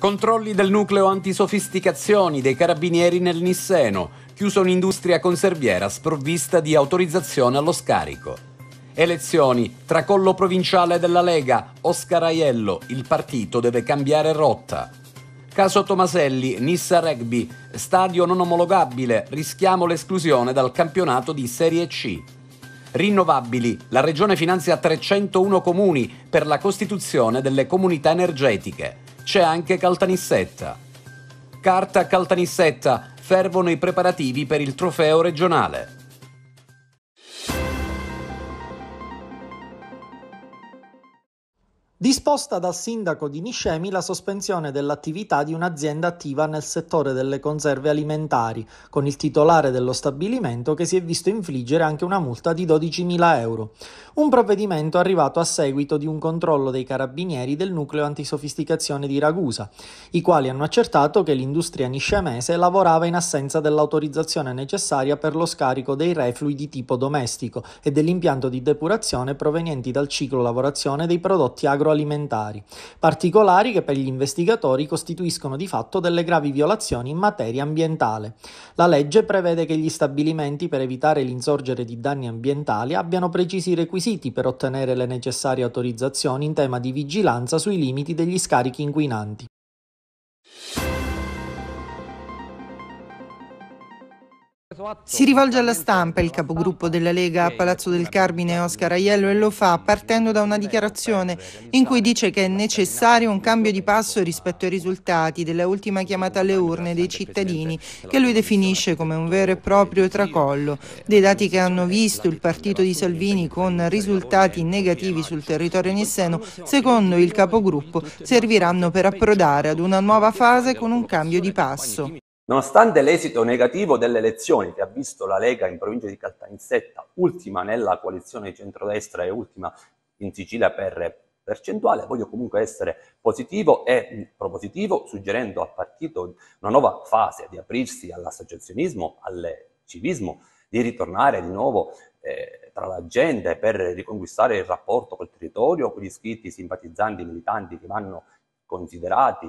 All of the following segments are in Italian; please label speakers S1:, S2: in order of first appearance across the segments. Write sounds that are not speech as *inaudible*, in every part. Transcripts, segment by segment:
S1: Controlli del nucleo antisofisticazioni dei carabinieri nel Nisseno, chiuso un'industria conserviera sprovvista di autorizzazione allo scarico. Elezioni, tracollo provinciale della Lega, Oscar Aiello, il partito deve cambiare rotta. Caso Tomaselli, Nissa Rugby, stadio non omologabile, rischiamo l'esclusione dal campionato di Serie C. Rinnovabili, la Regione finanzia 301 comuni per la costituzione delle comunità energetiche c'è anche Caltanissetta. Carta Caltanissetta, fervono i preparativi per il
S2: trofeo regionale. disposta dal sindaco di Niscemi la sospensione dell'attività di un'azienda attiva nel settore delle conserve alimentari, con il titolare dello stabilimento che si è visto infliggere anche una multa di 12.000 euro. Un provvedimento arrivato a seguito di un controllo dei carabinieri del nucleo antisofisticazione di Ragusa, i quali hanno accertato che l'industria niscemese lavorava in assenza dell'autorizzazione necessaria per lo scarico dei reflui di tipo domestico e dell'impianto di depurazione provenienti dal ciclo lavorazione dei prodotti agroalimentari agroalimentari, particolari che per gli investigatori costituiscono di fatto delle gravi violazioni in materia ambientale. La legge prevede che gli stabilimenti, per evitare l'insorgere di danni ambientali, abbiano precisi requisiti per ottenere le necessarie autorizzazioni in tema di vigilanza sui limiti degli scarichi inquinanti.
S3: Si rivolge alla stampa il capogruppo della Lega a Palazzo del Carmine Oscar Aiello e lo fa partendo da una dichiarazione in cui dice che è necessario un cambio di passo rispetto ai risultati della ultima chiamata alle urne dei cittadini che lui definisce come un vero e proprio tracollo. Dei dati che hanno visto il partito di Salvini con risultati negativi sul territorio nisseno, secondo il capogruppo, serviranno per approdare ad una nuova fase con un cambio di passo.
S1: Nonostante l'esito negativo delle elezioni, che ha visto la Lega in provincia di Caltanissetta ultima nella coalizione centrodestra e ultima in Sicilia per percentuale, voglio comunque essere positivo e mm, propositivo, suggerendo al partito una nuova fase di aprirsi all'associazionismo, al civismo, di ritornare di nuovo eh, tra la gente per riconquistare il rapporto col territorio, con gli iscritti, simpatizzanti, militanti che vanno considerati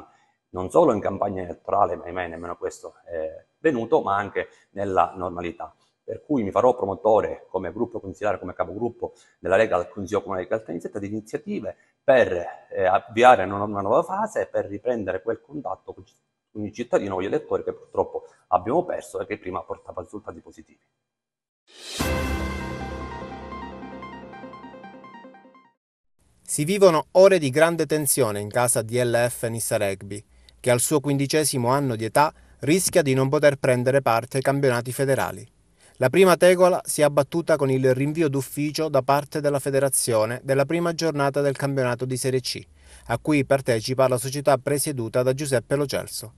S1: non solo in campagna elettorale, ma ahimè nemmeno questo è venuto, ma anche nella normalità. Per cui mi farò promotore come gruppo consigliere, come capogruppo della Lega al Consiglio Comunale di Caltanissetta di iniziative per eh, avviare una, una nuova fase e per riprendere quel contatto con i cittadini con gli elettori che purtroppo abbiamo perso e che prima portava risultati positivi.
S4: Si vivono ore di grande tensione in casa di LF Nissa Rugby che al suo quindicesimo anno di età rischia di non poter prendere parte ai campionati federali. La prima tegola si è abbattuta con il rinvio d'ufficio da parte della federazione della prima giornata del campionato di Serie C, a cui partecipa la società presieduta da Giuseppe Lo Celso.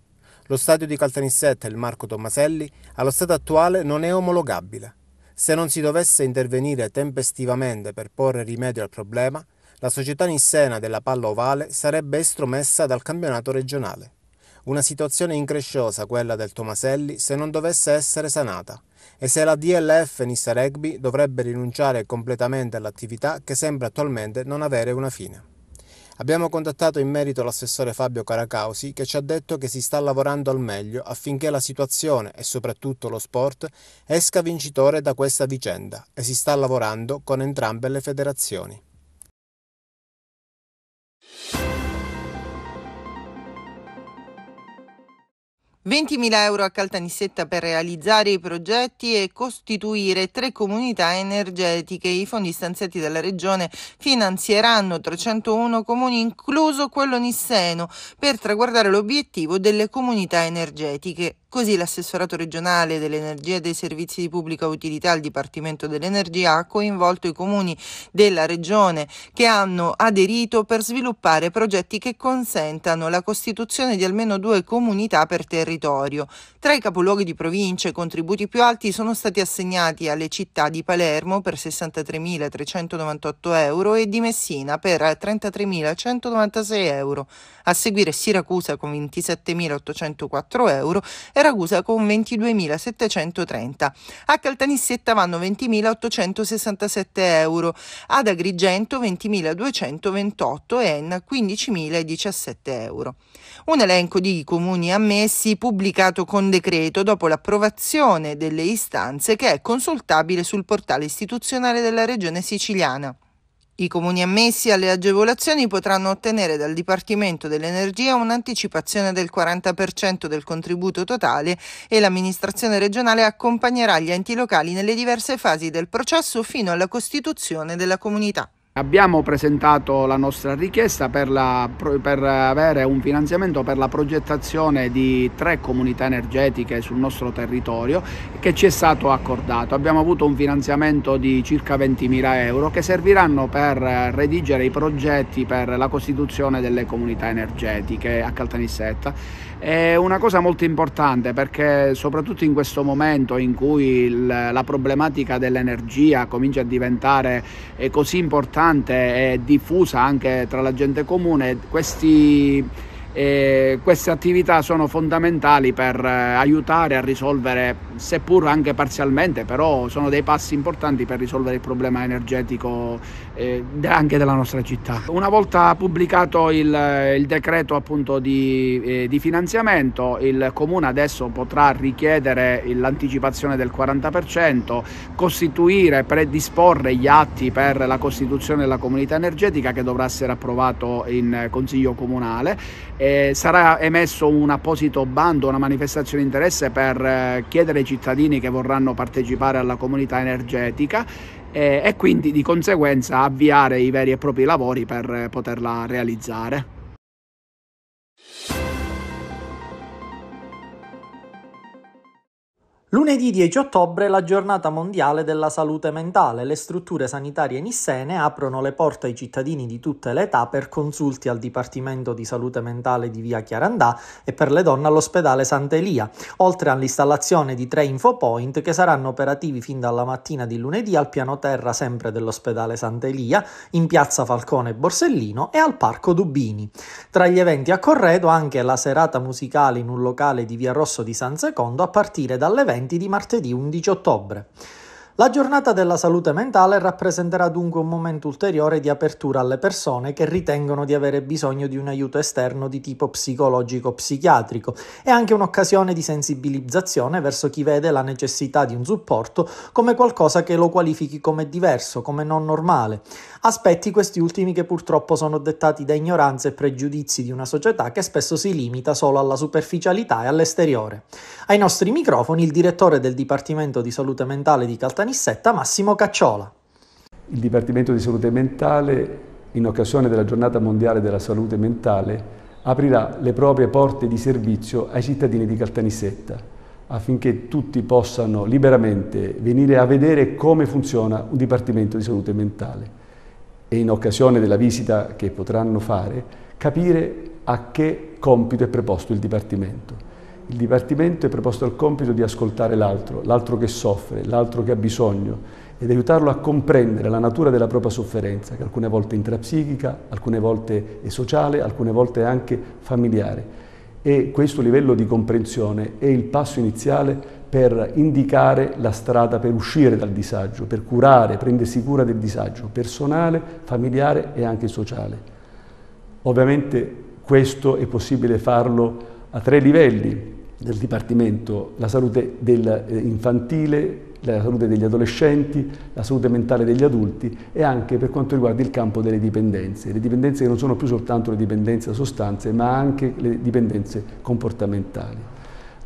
S4: Lo stadio di Caltanissetta e il Marco Tommaselli allo stato attuale non è omologabile. Se non si dovesse intervenire tempestivamente per porre rimedio al problema, la società nissena della palla ovale sarebbe estromessa dal campionato regionale. Una situazione incresciosa quella del Tomaselli se non dovesse essere sanata e se la DLF Nissa Rugby dovrebbe rinunciare completamente all'attività che sembra attualmente non avere una fine. Abbiamo contattato in merito l'assessore Fabio Caracausi che ci ha detto che si sta lavorando al meglio affinché la situazione e soprattutto lo sport esca vincitore da questa vicenda e si sta lavorando con entrambe le federazioni.
S3: 20.000 euro a Caltanissetta per realizzare i progetti e costituire tre comunità energetiche. I fondi stanziati dalla Regione finanzieranno 301 comuni, incluso quello nisseno, per traguardare l'obiettivo delle comunità energetiche. Così l'assessorato regionale dell'energia e dei servizi di pubblica utilità al Dipartimento dell'Energia ha coinvolto i comuni della regione che hanno aderito per sviluppare progetti che consentano la costituzione di almeno due comunità per territorio territorio. Tra i capoluoghi di provincia i contributi più alti sono stati assegnati alle città di Palermo per 63.398 euro e di Messina per 33.196 euro, a seguire Siracusa con 27.804 euro e Ragusa con 22.730. A Caltanissetta vanno 20.867 euro, ad Agrigento 20.228 e Enna 15.017 euro. Un elenco di comuni ammessi pubblicato con decreto dopo l'approvazione delle istanze che è consultabile sul portale istituzionale della Regione siciliana. I comuni ammessi alle agevolazioni potranno ottenere dal Dipartimento dell'Energia un'anticipazione del 40% del contributo totale e l'amministrazione regionale accompagnerà gli enti locali nelle diverse fasi del processo fino alla costituzione della comunità. Abbiamo
S5: presentato la nostra richiesta per, la, per, avere un finanziamento per la progettazione di tre comunità energetiche sul nostro territorio che ci è stato accordato. Abbiamo avuto un finanziamento di circa 20.000 euro che serviranno per redigere i progetti per la costituzione delle comunità energetiche a Caltanissetta. È una cosa molto importante perché soprattutto in questo momento in cui il, la problematica dell'energia comincia a diventare eh, così importante e diffusa anche tra la gente comune, questi e queste attività sono fondamentali per eh, aiutare a risolvere, seppur anche parzialmente, però sono dei passi importanti per risolvere il problema energetico eh, anche della nostra città. Una volta pubblicato il, eh, il decreto appunto di, eh, di, finanziamento, il comune adesso potrà richiedere l'anticipazione del 40%, costituire, predisporre gli atti per la costituzione della comunità energetica che dovrà essere approvato in eh, consiglio comunale eh, sarà emesso un apposito bando, una manifestazione di interesse per eh, chiedere ai cittadini che vorranno partecipare alla comunità energetica eh, e quindi di conseguenza avviare i veri e propri lavori per eh, poterla realizzare.
S2: Lunedì 10 ottobre è la giornata mondiale della salute mentale. Le strutture sanitarie nissene aprono le porte ai cittadini di tutte le età per consulti al Dipartimento di Salute Mentale di Via Chiarandà e per le donne all'ospedale Sant'Elia, oltre all'installazione di tre infopoint che saranno operativi fin dalla mattina di lunedì al piano terra sempre dell'ospedale Sant'Elia, in piazza Falcone e Borsellino e al Parco Dubini. Tra gli eventi a corredo anche la serata musicale in un locale di Via Rosso di San Secondo a partire dall'evento eventi di martedì 11 ottobre. La giornata della salute mentale rappresenterà dunque un momento ulteriore di apertura alle persone che ritengono di avere bisogno di un aiuto esterno di tipo psicologico-psichiatrico e anche un'occasione di sensibilizzazione verso chi vede la necessità di un supporto come qualcosa che lo qualifichi come diverso, come non normale. Aspetti questi ultimi che purtroppo sono dettati da ignoranze e pregiudizi di una società che spesso si limita solo alla superficialità e all'esteriore. Ai nostri microfoni il direttore del Dipartimento di Salute Mentale di Caltagirone Nissetta Massimo Cacciola.
S6: Il Dipartimento di Salute Mentale, in occasione della Giornata Mondiale della Salute Mentale, aprirà le proprie porte di servizio ai cittadini di Caltanissetta affinché tutti possano liberamente venire a vedere come funziona un Dipartimento di Salute Mentale e in occasione della visita che potranno fare capire a che compito è preposto il Dipartimento il dipartimento è preposto al compito di ascoltare l'altro, l'altro che soffre, l'altro che ha bisogno ed aiutarlo a comprendere la natura della propria sofferenza, che alcune volte è intrapsichica, alcune volte è sociale, alcune volte è anche familiare. E questo livello di comprensione è il passo iniziale per indicare la strada per uscire dal disagio, per curare, prendersi cura del disagio personale, familiare e anche sociale. Ovviamente questo è possibile farlo a tre livelli, del Dipartimento la salute del, eh, infantile, la salute degli adolescenti, la salute mentale degli adulti e anche per quanto riguarda il campo delle dipendenze, le dipendenze che non sono più soltanto le dipendenze da sostanze ma anche le dipendenze comportamentali.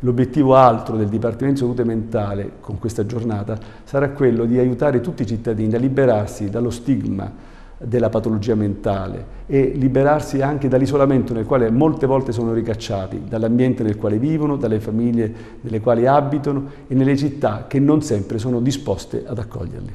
S6: L'obiettivo altro del Dipartimento di Salute Mentale con questa giornata sarà quello di aiutare tutti i cittadini a liberarsi dallo stigma della patologia mentale e liberarsi anche dall'isolamento nel quale molte volte sono ricacciati, dall'ambiente nel quale vivono, dalle famiglie nelle quali abitano e nelle città che non sempre sono disposte ad accoglierli.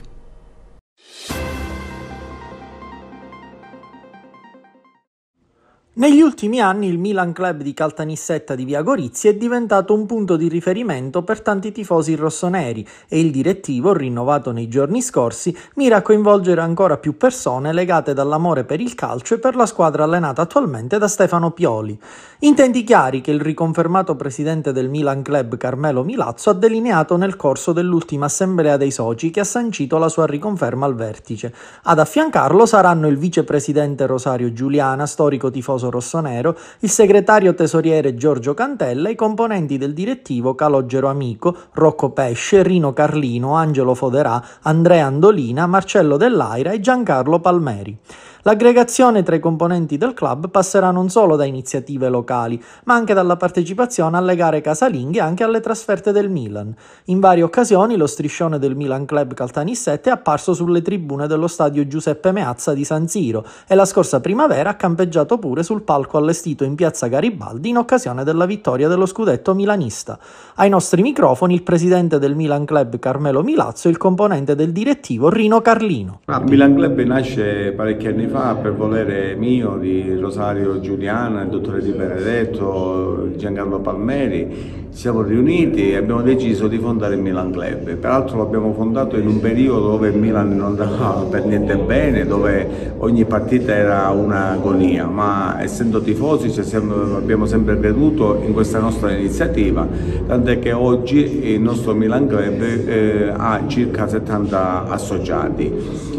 S2: Negli ultimi anni il Milan Club di Caltanissetta di Via Gorizia è diventato un punto di riferimento per tanti tifosi rossoneri e il direttivo, rinnovato nei giorni scorsi, mira a coinvolgere ancora più persone legate dall'amore per il calcio e per la squadra allenata attualmente da Stefano Pioli. Intenti chiari che il riconfermato presidente del Milan Club Carmelo Milazzo ha delineato nel corso dell'ultima assemblea dei soci che ha sancito la sua riconferma al vertice. Ad affiancarlo saranno il vicepresidente Rosario Giuliana, storico tifoso Tifoso Rossonero, il segretario tesoriere Giorgio Cantella, e i componenti del direttivo Calogero Amico, Rocco Pesce, Rino Carlino, Angelo Foderà, Andrea Andolina, Marcello Dell'Aira e Giancarlo Palmeri. L'aggregazione tra i componenti del club passerà non solo da iniziative locali, ma anche dalla partecipazione alle gare casalinghe e anche alle trasferte del Milan. In varie occasioni lo striscione del Milan Club Caltanissette è apparso sulle tribune dello stadio Giuseppe Meazza di San Siro e la scorsa primavera ha campeggiato pure sul palco allestito in piazza Garibaldi in occasione della vittoria dello scudetto milanista. Ai nostri microfoni il presidente del Milan Club Carmelo Milazzo e il componente del direttivo Rino Carlino.
S7: Il Milan Club nasce parecchi anni fa fa per volere mio di Rosario Giuliana, il dottore Di Benedetto, Giancarlo Palmeri, siamo riuniti e abbiamo deciso di fondare il Milan Club. Peraltro l'abbiamo fondato in un periodo dove il Milan non andava *laughs* per niente bene, dove ogni partita era un'agonia, ma essendo tifosi sempre, abbiamo sempre creduto in questa nostra iniziativa, tant'è che oggi il nostro Milan Club eh, ha circa 70 associati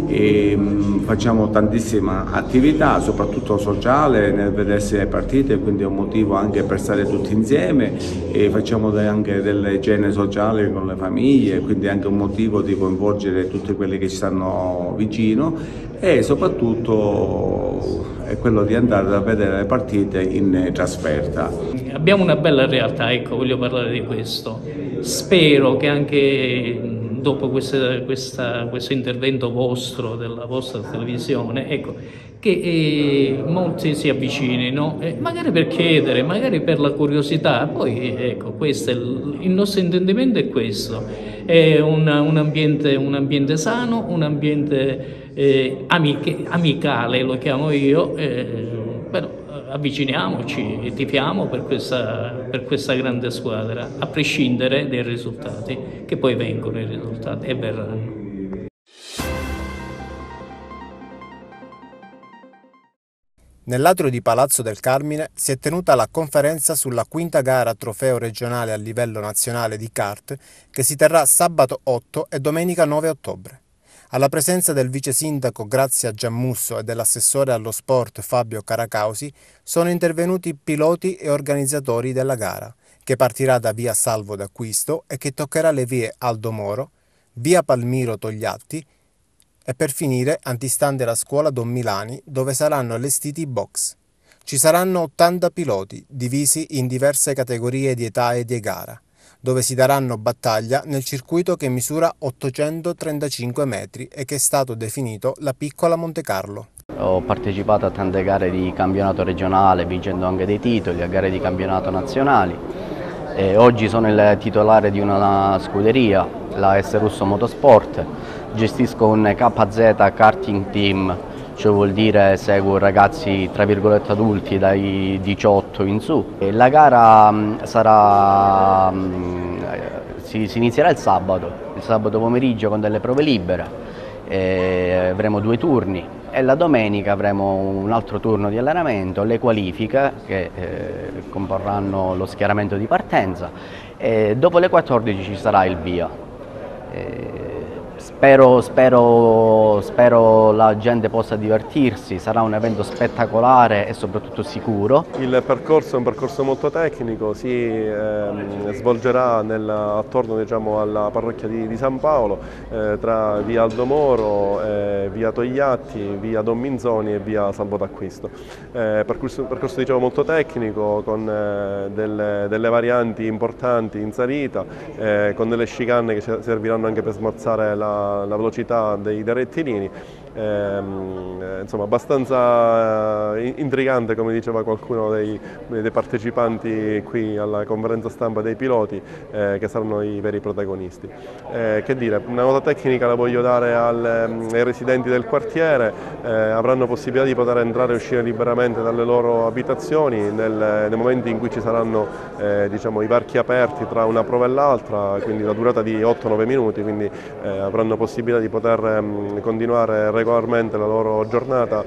S7: e ehm, mh, facciamo tantissime grandissima attività, soprattutto sociale, nel vedersi le partite, quindi è un motivo anche per stare tutti insieme e facciamo anche delle cene sociali con le famiglie, quindi è anche un motivo di coinvolgere tutti quelli che ci stanno vicino e soprattutto è quello di andare a vedere le partite in trasferta.
S2: Abbiamo una bella realtà, ecco, voglio parlare di questo. Spero che anche dopo questa, questa, questo intervento vostro della vostra televisione, ecco, che eh, molti si avvicinino, eh, magari per chiedere, magari per la curiosità, poi ecco, questo il, il, nostro intendimento è questo, è un, un, ambiente, un ambiente, sano, un ambiente eh, amiche, amicale, lo chiamo io, eh, però avviciniamoci e tifiamo per questa, per questa grande squadra, a prescindere dai risultati, che poi vengono i risultati e verranno.
S4: Nell'atrio di Palazzo del Carmine si è tenuta la conferenza sulla quinta gara trofeo regionale a livello nazionale di kart che si terrà sabato 8 e domenica 9 ottobre. Alla presenza del vice sindaco Grazia Giammusso e dell'assessore allo sport Fabio Caracausi sono intervenuti piloti e organizzatori della gara, che partirà da via Salvo d'Acquisto e che toccherà le vie Aldo Moro, via Palmiro Togliatti e per finire antistante la scuola Don Milani dove saranno allestiti i box. Ci saranno 80 piloti divisi in diverse categorie di età e di gara dove si daranno battaglia nel circuito che misura 835 metri e che è stato definito la piccola Monte Carlo.
S1: Ho partecipato a tante gare di campionato regionale, vincendo anche dei titoli, a gare di campionato nazionali. E oggi sono il titolare di una scuderia, la S Russo Motorsport. Gestisco un KZ Karting Team cioè vuol dire seguo ragazzi tra virgolette adulti dai 18 in su. E la gara mm, sarà, mm, eh, si, si inizierà il sabato, il sabato pomeriggio con delle prove libere avremo due turni e la domenica avremo un altro turno di allenamento, le qualifiche che eh, comporranno lo schieramento di partenza e dopo le 14 ci sarà il via. E Spero, spero, spero, la gente possa divertirsi, sarà un evento spettacolare e soprattutto sicuro.
S8: Il percorso è un percorso molto tecnico, si ehm, svolgerà nel, attorno diciamo, alla parrocchia di, di San Paolo, eh, tra via Aldo Moro, eh, via Togliatti, via Don Minzoni e via Salvo d'Acquisto. Eh, percorso, percorso diciamo, molto tecnico con eh, delle, delle, varianti importanti in salita, eh, con delle chicane che serviranno anche per smorzare la la, velocità dei, dei rettilini ehm, insomma, abbastanza eh, intrigante come diceva qualcuno dei, dei, partecipanti qui alla conferenza stampa dei piloti eh, che saranno i veri protagonisti. Eh, che dire, una nota tecnica la voglio dare al, ehm, ai residenti del quartiere, eh, avranno possibilità di poter entrare e uscire liberamente dalle loro abitazioni nel, nei momenti in cui ci saranno eh, diciamo, i varchi aperti tra una prova e l'altra, quindi la durata di 8-9 minuti, quindi eh, avranno possibilità di poter ehm, continuare regolarmente regolarmente la loro giornata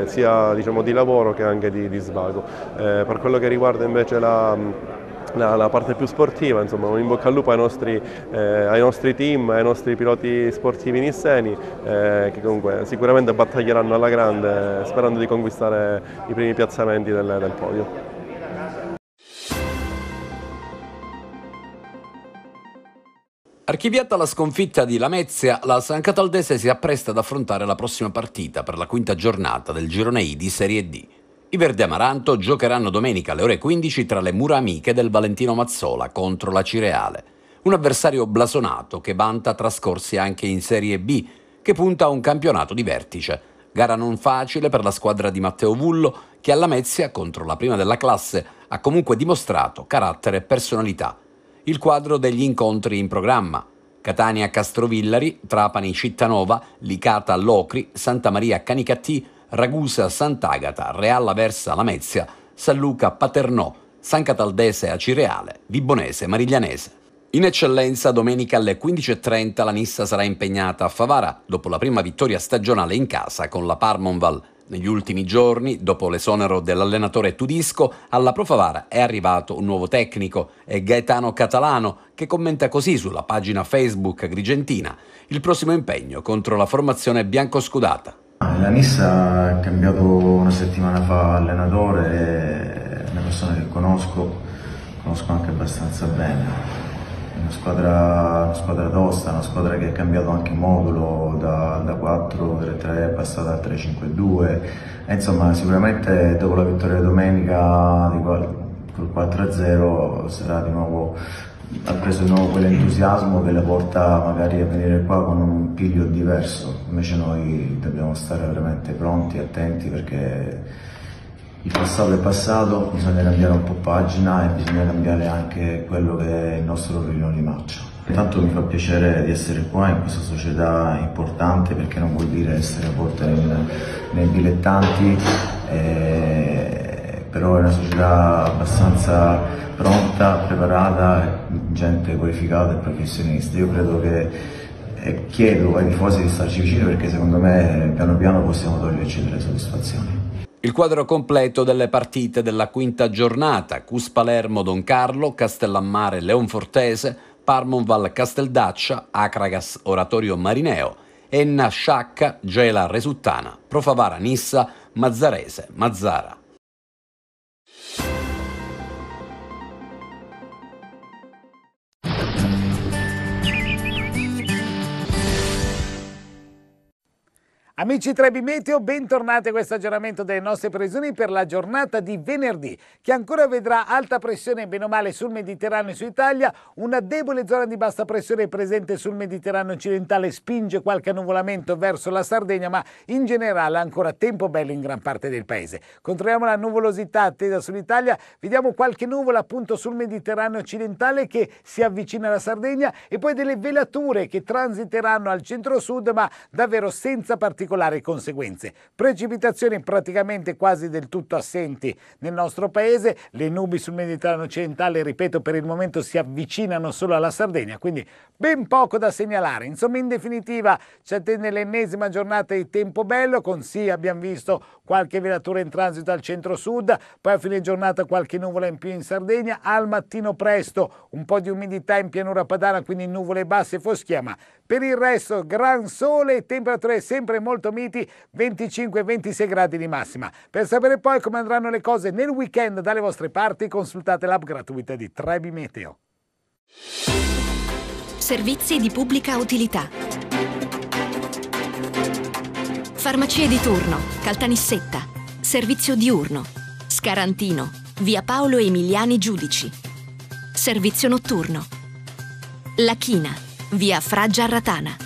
S8: eh, sia diciamo, di lavoro che anche di, di svago. Eh, per quello che riguarda invece la la, la, parte più sportiva, insomma un in bocca al lupo ai nostri, eh, ai nostri team, ai nostri piloti sportivi nisseni eh, che comunque sicuramente battaglieranno alla grande eh, sperando di conquistare i primi piazzamenti del, del podio. Archiviata la
S1: sconfitta di Lamezia, la San Cataldese si appresta ad affrontare la prossima partita per la quinta giornata del girone I di Serie D. I Verde Amaranto giocheranno domenica alle ore 15 tra le mura amiche del Valentino Mazzola contro la Cireale, un avversario blasonato che vanta trascorsi anche in Serie B, che punta a un campionato di vertice. Gara non facile per la squadra di Matteo Vullo, che a Lamezia, contro la prima della classe, ha comunque dimostrato carattere e personalità il quadro degli incontri in programma. Catania Castrovillari, Trapani Cittanova, Licata Locri, Santa Maria Canicattì, Ragusa Sant'Agata, Realla Versa Lamezia, San Luca Paternò, San Cataldese Acireale, Vibonese Mariglianese. In eccellenza, domenica alle 15.30 la Nissa sarà impegnata a Favara dopo la prima vittoria stagionale in casa con la Parmonval. Negli ultimi giorni, dopo l'esonero dell'allenatore Tudisco, alla Profavara è arrivato un nuovo tecnico, è Gaetano Catalano, che commenta così sulla pagina Facebook Grigentina il prossimo impegno contro la formazione biancoscudata.
S7: La Nissa ha cambiato una settimana fa allenatore, è una persona che conosco, conosco anche abbastanza bene una squadra, una squadra tosta, una squadra che ha cambiato anche modulo da, da 4-3-3 è passata a 3-5-2 insomma sicuramente dopo la vittoria domenica di col 4-0 sarà di nuovo ha preso di nuovo quell'entusiasmo che la porta magari a venire qua con un piglio diverso invece noi dobbiamo stare veramente pronti, attenti perché il passato è passato, bisogna cambiare un po' pagina e bisogna cambiare anche quello che è il nostro rullino di marcia. Intanto mi fa piacere di essere qua in questa società importante perché non vuol dire essere a volte nei dilettanti, eh, però è una società abbastanza pronta, preparata, gente qualificata e professionista. Io credo che
S1: eh, chiedo ai tifosi di starci vicino perché secondo me piano piano possiamo toglierci delle soddisfazioni. Il quadro completo delle partite della quinta giornata, Cus Palermo Don Carlo, Castellammare Leonfortese, Parmonval Casteldaccia, Acragas Oratorio Marineo, Enna Sciacca, Gela Resuttana, Profavara Nissa, Mazzarese, Mazzara.
S9: Amici Trebi Meteo, bentornati a questo aggiornamento delle nostre previsioni per la giornata di venerdì, che ancora vedrà alta pressione bene o male sul Mediterraneo e su Italia, una debole zona di bassa pressione presente sul Mediterraneo occidentale spinge qualche annuvolamento verso la Sardegna, ma in generale ancora tempo bello in gran parte del paese. Controlliamo la nuvolosità attesa sull'Italia, vediamo qualche nuvola appunto sul Mediterraneo occidentale che si avvicina alla Sardegna e poi delle velature che transiteranno al centro-sud, ma davvero senza particolare particolari conseguenze. Precipitazioni praticamente quasi del tutto assenti nel nostro paese, le nubi sul Mediterraneo occidentale, ripeto, per il momento si avvicinano solo alla Sardegna, quindi ben poco da segnalare. Insomma, in definitiva ci attende l'ennesima giornata di tempo bello, con sì abbiamo visto qualche velatura in transito al centro-sud, poi a fine giornata qualche nuvola in più in Sardegna, al mattino presto un po' di umidità in pianura padana, quindi nuvole basse e foschia, ma per il resto gran sole e temperature sempre molto molto miti, 25-26 gradi di massima. Per sapere poi come andranno le cose nel weekend dalle vostre parti, consultate l'app gratuita di Trebi Meteo.
S4: Servizi di pubblica utilità. Farmacie di turno, Caltanissetta, servizio diurno, Scarantino, via Paolo Emiliani Giudici, servizio notturno, La China, via Fraggia
S5: Ratana.